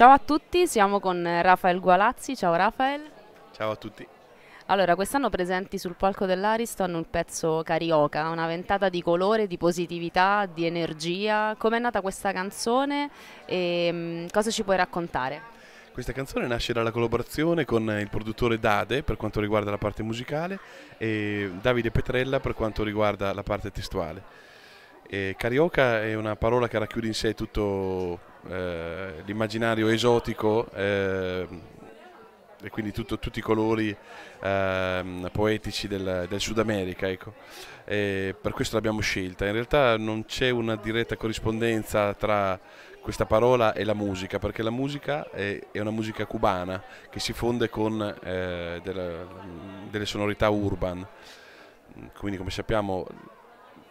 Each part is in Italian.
Ciao a tutti, siamo con Rafael Gualazzi. Ciao Rafael. Ciao a tutti. Allora, quest'anno presenti sul palco dell'Ariston un pezzo carioca, una ventata di colore, di positività, di energia. Com'è nata questa canzone e mh, mm, cosa ci puoi raccontare? Questa canzone nasce dalla collaborazione con il produttore Dade per quanto riguarda la parte musicale e Davide Petrella per quanto riguarda la parte testuale. E carioca è una parola che racchiude in sé tutto eh, l'immaginario esotico eh, e quindi tutto, tutti i colori eh, poetici del, del, Sud America. Ecco. per questo l'abbiamo scelta. In realtà non c'è una diretta corrispondenza tra questa parola e la musica, perché la musica è, è una musica cubana che si fonde con eh, della, delle sonorità urban. Quindi come sappiamo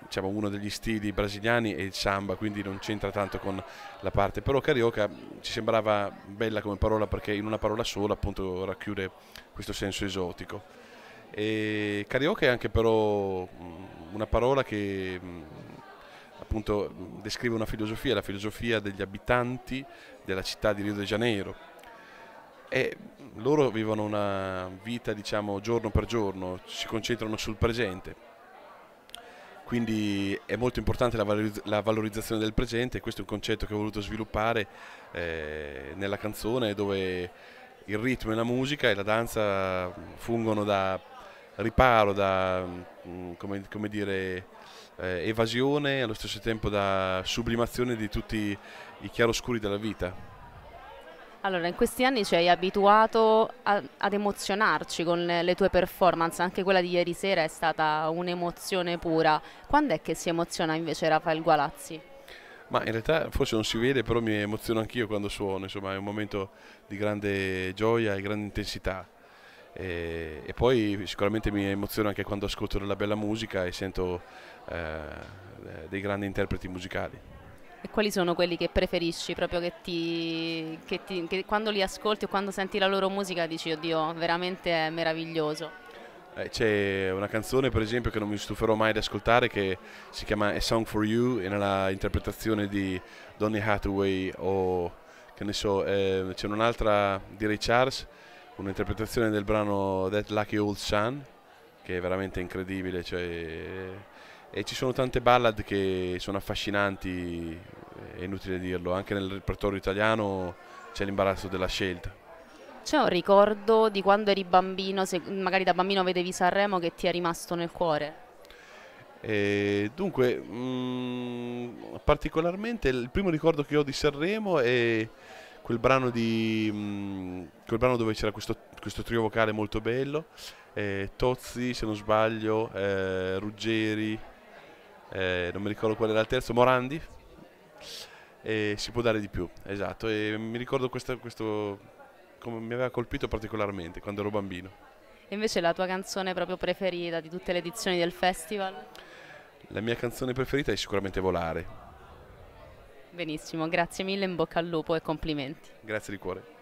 diciamo, uno degli stili brasiliani è il samba, quindi non c'entra tanto con la parte, però carioca ci sembrava bella come parola perché in una parola sola appunto racchiude questo senso esotico. E carioca è anche però mm, una parola che mm, appunto descrive una filosofia, la filosofia degli abitanti della città di Rio de Janeiro. E loro vivono una vita, diciamo, giorno per giorno, si concentrano sul presente quindi è molto importante la, valorizz la, valorizzazione del presente, questo è un concetto che ho voluto sviluppare eh, nella canzone dove il ritmo e la musica e la danza fungono da riparo, da mh, come, come dire, eh, evasione, allo stesso tempo da sublimazione di tutti i chiaroscuri della vita. Allora, in questi anni ci hai abituato a, ad emozionarci con le tue performance, anche quella di ieri sera è stata un'emozione pura. Quando è che si emoziona invece Rafael Gualazzi? Ma in realtà forse non si vede, però mi emoziono anch'io quando suono, insomma è un momento di grande gioia e grande intensità. E, e, poi sicuramente mi emoziono anche quando ascolto della bella musica e sento eh, dei grandi interpreti musicali. E quali sono quelli che preferisci, proprio che, ti, che, ti, che quando li ascolti o quando senti la loro musica dici oddio, veramente è meraviglioso? Eh, c'è una canzone per esempio che non mi stuferò mai di ascoltare che si chiama A Song for You e nella interpretazione di Donny Hathaway o che ne so, eh, c'è un'altra di Ray Charles, un'interpretazione del brano That Lucky Old Sun che è veramente incredibile, cioè, e ci sono tante ballad che sono affascinanti, eh, è inutile dirlo, anche nel repertorio italiano c'è l'imbarazzo della scelta. C'è un ricordo di quando eri bambino, se magari da bambino vedevi Sanremo, che ti è rimasto nel cuore? E dunque, mh, mm, particolarmente il primo ricordo che ho di Sanremo è quel brano, di, mh, mm, quel brano dove c'era questo, questo, trio vocale molto bello, eh, Tozzi se non sbaglio, eh, Ruggeri, eh, non mi ricordo qual era il terzo, Morandi, e si può dare di più, esatto, e mi ricordo questo, questo come mi aveva colpito particolarmente quando ero bambino. E invece la tua canzone proprio preferita di tutte le edizioni del festival? La mia canzone preferita è sicuramente Volare. Benissimo, grazie mille, in bocca al lupo e complimenti. Grazie di cuore.